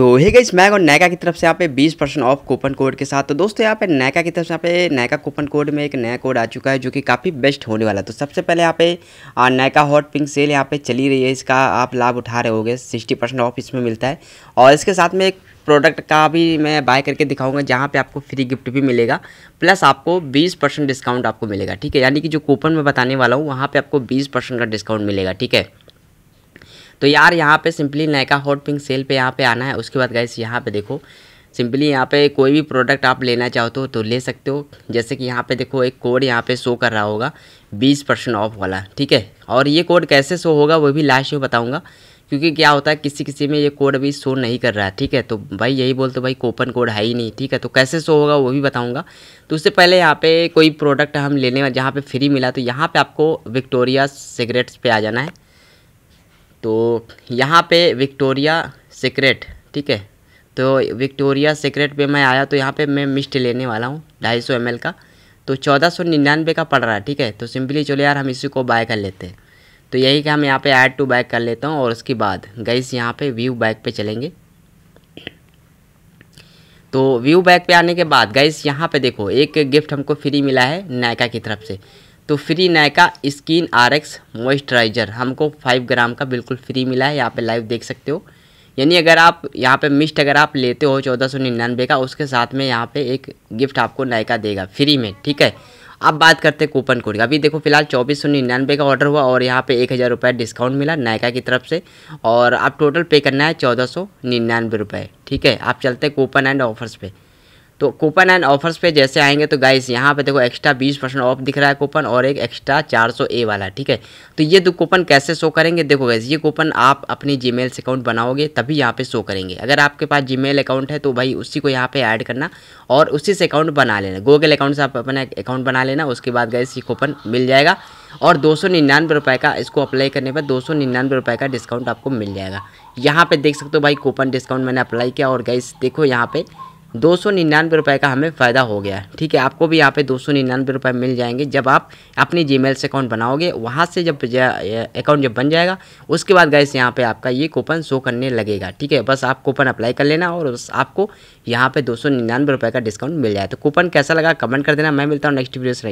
तो hey guys mag और नैका की तरफ से यहाँ पे 20 परसेंट ऑफ कूपन कोड के साथ तो दोस्तों यहाँ पे नैका की तरफ से यहाँ पे नैका कूपन कोड में एक नया कोड आ चुका है जो कि काफ़ी बेस्ट होने वाला है तो सबसे पहले यहाँ पे नैका हॉट पिंक सेल यहाँ पे चली रही है इसका आप लाभ उठा रहे हो गए परसेंट ऑफ इसमें मिलता है और इसके साथ में एक प्रोडक्ट का भी मैं बाय करके दिखाऊंगा जहाँ पे आपको फ्री गिफ्ट भी मिलेगा प्लस आपको 20 परसेंट डिस्काउंट आपको मिलेगा ठीक है यानी कि जो कूपन मैं बताने वाला हूँ वहाँ पे आपको 20 परसेंट का डिस्काउंट मिलेगा ठीक है तो यार यहाँ पे simply Nykaa hot pink sale पे यहाँ पे आना है उसके बाद गाइस यहाँ पे देखो सिंपली यहाँ पे कोई भी प्रोडक्ट आप लेना चाहते हो तो, तो ले सकते हो जैसे कि यहाँ पे देखो एक कोड यहाँ पे शो कर रहा होगा बीस परसेंट ऑफ वाला ठीक है और ये कोड कैसे शो होगा वो भी लास्ट में बताऊँगा क्योंकि क्या होता है किसी किसी में ये कोड अभी शो नहीं कर रहा है ठीक है तो भाई यही बोलते तो भाई कोपन कोड है ही नहीं ठीक है तो कैसे शो होगा वो भी बताऊंगा तो उससे पहले यहाँ पे कोई प्रोडक्ट हम लेने जहाँ पे फ्री मिला तो यहाँ पे आपको विक्टोरिया सिगरेट्स पे आ जाना है तो यहाँ पे विक्टोरिया सीक्रेट ठीक है तो विक्टोरिया सीक्रेट पे मैं आया तो यहाँ पे मैं मिस्ट लेने वाला हूँ ढाई सौ एम का तो चौदह सौ निन्यानवे का पड़ रहा है ठीक है तो सिंपली चलो यार हम इसी को बाय कर लेते हैं तो यही कि हम यहाँ पे ऐड टू बैक कर लेता हूँ और उसके बाद से यहाँ पर व्यू बैक पर चलेंगे तो व्यू बैक पे आने के बाद गैस यहाँ पे देखो एक गिफ्ट हमको फ्री मिला है नायका की तरफ से तो free Nykaa skin R X moisturiser हमको फाइव ग्राम का बिल्कुल फ्री मिला है यहाँ पे लाइव देख सकते हो यानी अगर आप यहाँ पे मिस्ट अगर आप लेते हो चौदह सौ निन्यानवे का उसके साथ में यहाँ पे एक गिफ्ट आपको नायका देगा फ्री में ठीक है अब बात करते हैं कूपन कोड अभी देखो फिलहाल चौबीस सौ निन्यानवे का ऑर्डर हुआ और यहाँ पे एक हज़ार रुपये डिस्काउंट मिला नायका की तरफ से और आप टोटल पे करना है चौदह सौ निन्यानवे रुपये ठीक है आप चलते हैं कूपन एंड ऑफर्स पे तो कूपन एंड ऑफर्स पे जैसे आएंगे तो गाइस यहाँ पे देखो एक्स्ट्रा बीस परसेंट ऑफ दिख रहा है कूपन और एक एक्स्ट्रा चार सौ ए वाला ठीक है तो ये दो कूपन कैसे शो करेंगे देखो गाइस ये कूपन आप अपनी जीमेल से अकाउंट बनाओगे तभी यहाँ पे शो करेंगे अगर आपके पास जीमेल अकाउंट है तो भाई उसी को यहाँ पे ऐड करना और उसी से अकाउंट बना लेना गूगल अकाउंट से आप अपना अकाउंट बना लेना उसके बाद गाइस ये कूपन मिल जाएगा और दो सौ निन्यानवे रुपये का इसको अप्लाई करने पर दो सौ निन्यानवे रुपये का डिस्काउंट आपको मिल जाएगा यहाँ पे देख सकते हो भाई कूपन डिस्काउंट मैंने अप्लाई किया और गाइस देखो यहाँ पे दो सौ निन्यानवे रुपये का हमें फ़ायदा हो गया ठीक है आपको भी यहाँ पे दो सौ निन्यानवे रुपये मिल जाएंगे जब आप अपनी जी से अकाउंट बनाओगे वहाँ से जब अकाउंट जब बन जाएगा उसके बाद गैस यहाँ पे आपका ये कूपन शो करने लगेगा ठीक है बस आप कूपन अप्लाई कर लेना और आपको यहाँ पर दो सौ निन्यानवे रुपये का डिस्काउंट मिल जाए तो कूपन कैसा लगा कमेंट कर देना मैं मिलता हूँ नेक्स्ट वीडियो से